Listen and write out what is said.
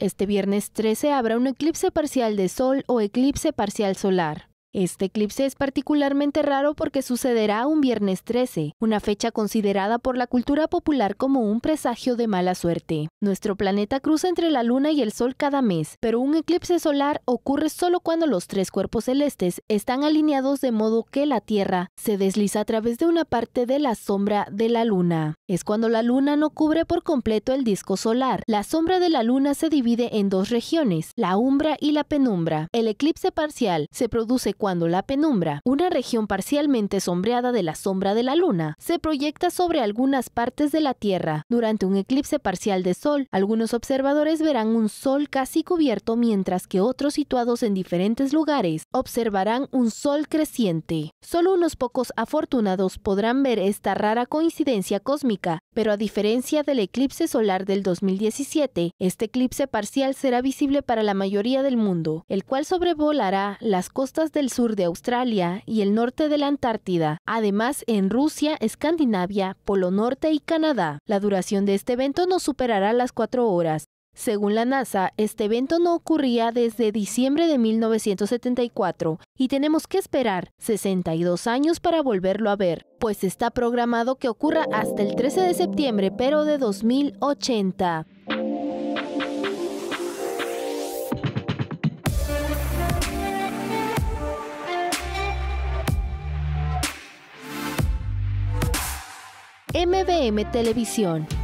Este viernes 13 habrá un eclipse parcial de sol o eclipse parcial solar. Este eclipse es particularmente raro porque sucederá un viernes 13, una fecha considerada por la cultura popular como un presagio de mala suerte. Nuestro planeta cruza entre la Luna y el Sol cada mes, pero un eclipse solar ocurre solo cuando los tres cuerpos celestes están alineados de modo que la Tierra se desliza a través de una parte de la sombra de la Luna. Es cuando la Luna no cubre por completo el disco solar. La sombra de la Luna se divide en dos regiones, la umbra y la penumbra. El eclipse parcial se produce cuando cuando la penumbra, una región parcialmente sombreada de la sombra de la luna, se proyecta sobre algunas partes de la Tierra. Durante un eclipse parcial de sol, algunos observadores verán un sol casi cubierto mientras que otros situados en diferentes lugares observarán un sol creciente. Solo unos pocos afortunados podrán ver esta rara coincidencia cósmica, pero a diferencia del eclipse solar del 2017, este eclipse parcial será visible para la mayoría del mundo, el cual sobrevolará las costas del sur de Australia y el norte de la Antártida, además en Rusia, Escandinavia, Polo Norte y Canadá. La duración de este evento no superará las cuatro horas. Según la NASA, este evento no ocurría desde diciembre de 1974 y tenemos que esperar 62 años para volverlo a ver, pues está programado que ocurra hasta el 13 de septiembre, pero de 2080. MBM Televisión.